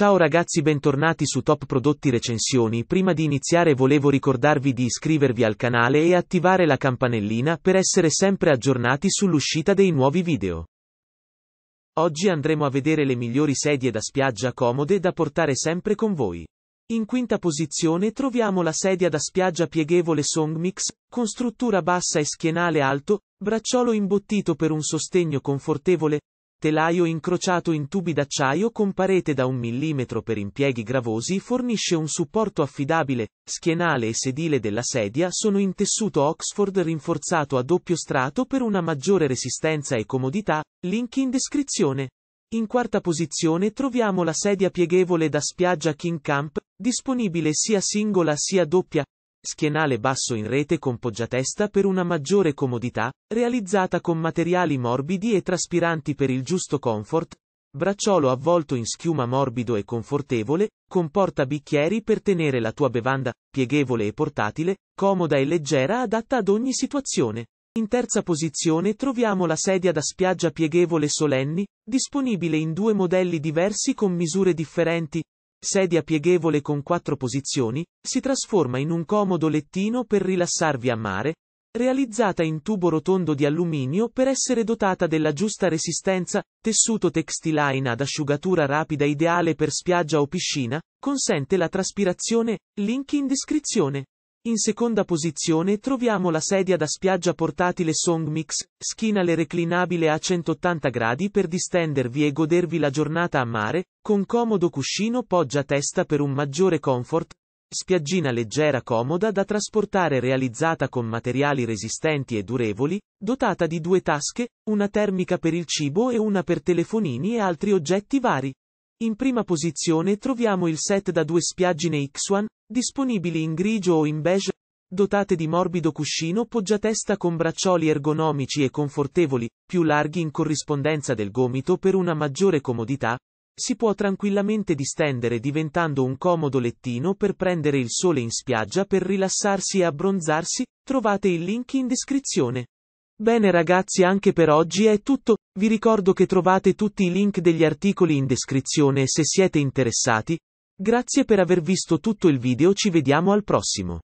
Ciao ragazzi bentornati su Top Prodotti Recensioni, prima di iniziare volevo ricordarvi di iscrivervi al canale e attivare la campanellina per essere sempre aggiornati sull'uscita dei nuovi video. Oggi andremo a vedere le migliori sedie da spiaggia comode da portare sempre con voi. In quinta posizione troviamo la sedia da spiaggia pieghevole Song Mix, con struttura bassa e schienale alto, bracciolo imbottito per un sostegno confortevole, telaio incrociato in tubi d'acciaio con parete da 1 mm per impieghi gravosi fornisce un supporto affidabile, schienale e sedile della sedia sono in tessuto Oxford rinforzato a doppio strato per una maggiore resistenza e comodità, link in descrizione. In quarta posizione troviamo la sedia pieghevole da spiaggia King Camp, disponibile sia singola sia doppia, schienale basso in rete con poggiatesta per una maggiore comodità, realizzata con materiali morbidi e traspiranti per il giusto comfort, bracciolo avvolto in schiuma morbido e confortevole, con porta bicchieri per tenere la tua bevanda, pieghevole e portatile, comoda e leggera adatta ad ogni situazione. In terza posizione troviamo la sedia da spiaggia pieghevole Solenni, disponibile in due modelli diversi con misure differenti, sedia pieghevole con quattro posizioni, si trasforma in un comodo lettino per rilassarvi a mare, realizzata in tubo rotondo di alluminio per essere dotata della giusta resistenza, tessuto textiline ad asciugatura rapida ideale per spiaggia o piscina, consente la traspirazione, link in descrizione. In seconda posizione troviamo la sedia da spiaggia portatile Songmix, schinale reclinabile a 180 gradi per distendervi e godervi la giornata a mare, con comodo cuscino poggia testa per un maggiore comfort, spiaggina leggera comoda da trasportare realizzata con materiali resistenti e durevoli, dotata di due tasche, una termica per il cibo e una per telefonini e altri oggetti vari. In prima posizione troviamo il set da due spiaggine X1, Disponibili in grigio o in beige, dotate di morbido cuscino poggiatesta con braccioli ergonomici e confortevoli, più larghi in corrispondenza del gomito per una maggiore comodità, si può tranquillamente distendere diventando un comodo lettino per prendere il sole in spiaggia per rilassarsi e abbronzarsi, trovate il link in descrizione. Bene ragazzi anche per oggi è tutto, vi ricordo che trovate tutti i link degli articoli in descrizione se siete interessati, Grazie per aver visto tutto il video ci vediamo al prossimo.